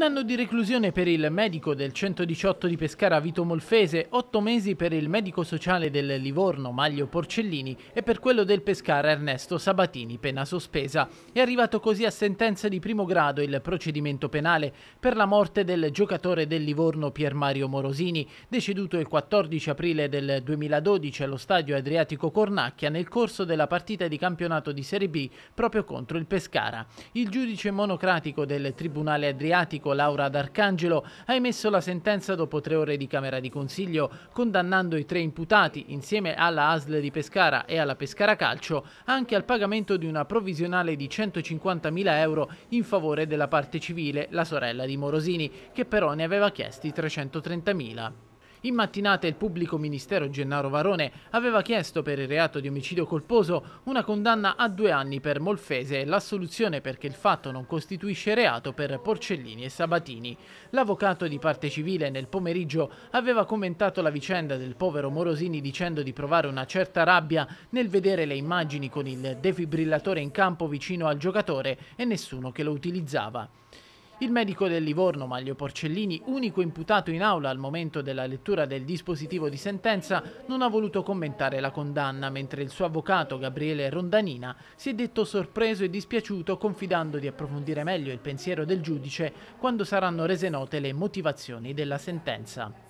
Un anno di reclusione per il medico del 118 di Pescara Vito Molfese, 8 mesi per il medico sociale del Livorno Maglio Porcellini e per quello del Pescara Ernesto Sabatini, pena sospesa. È arrivato così a sentenza di primo grado il procedimento penale per la morte del giocatore del Livorno Pier Mario Morosini, deceduto il 14 aprile del 2012 allo stadio Adriatico Cornacchia nel corso della partita di campionato di Serie B proprio contro il Pescara. Il giudice monocratico del Tribunale Adriatico Domenico Laura d'Arcangelo ha emesso la sentenza dopo tre ore di Camera di Consiglio, condannando i tre imputati, insieme alla ASL di Pescara e alla Pescara Calcio, anche al pagamento di una provvisionale di 150.000 euro in favore della parte civile, la sorella di Morosini, che però ne aveva chiesti 330.000. In mattinata il pubblico ministero Gennaro Varone aveva chiesto per il reato di omicidio colposo una condanna a due anni per Molfese e l'assoluzione perché il fatto non costituisce reato per Porcellini e Sabatini. L'avvocato di parte civile nel pomeriggio aveva commentato la vicenda del povero Morosini dicendo di provare una certa rabbia nel vedere le immagini con il defibrillatore in campo vicino al giocatore e nessuno che lo utilizzava. Il medico del Livorno, Maglio Porcellini, unico imputato in aula al momento della lettura del dispositivo di sentenza, non ha voluto commentare la condanna, mentre il suo avvocato, Gabriele Rondanina, si è detto sorpreso e dispiaciuto confidando di approfondire meglio il pensiero del giudice quando saranno rese note le motivazioni della sentenza.